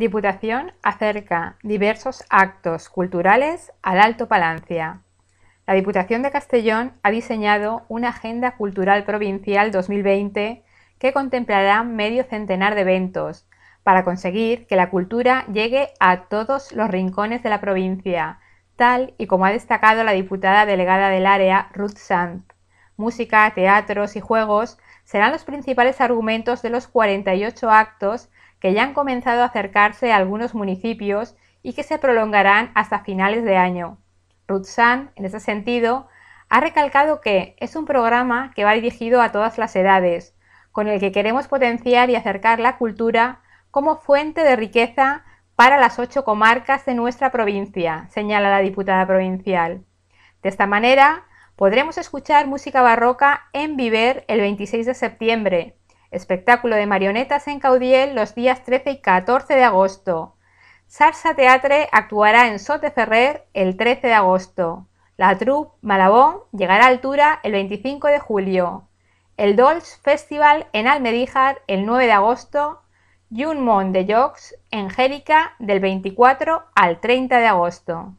Diputación acerca diversos actos culturales al Alto Palancia. La Diputación de Castellón ha diseñado una Agenda Cultural Provincial 2020 que contemplará medio centenar de eventos para conseguir que la cultura llegue a todos los rincones de la provincia, tal y como ha destacado la diputada delegada del área, Ruth Sand. Música, teatros y juegos serán los principales argumentos de los 48 actos que ya han comenzado a acercarse a algunos municipios y que se prolongarán hasta finales de año. Ruth en ese sentido, ha recalcado que es un programa que va dirigido a todas las edades, con el que queremos potenciar y acercar la cultura como fuente de riqueza para las ocho comarcas de nuestra provincia, señala la diputada provincial. De esta manera, podremos escuchar música barroca en Viver el 26 de septiembre, Espectáculo de marionetas en Caudiel los días 13 y 14 de agosto. Sarsa Teatre actuará en Ferrer el 13 de agosto. La troupe Malabón llegará a altura el 25 de julio. El Dolce Festival en Almedíjar el 9 de agosto. Yunmon de Jocs en Jérica del 24 al 30 de agosto.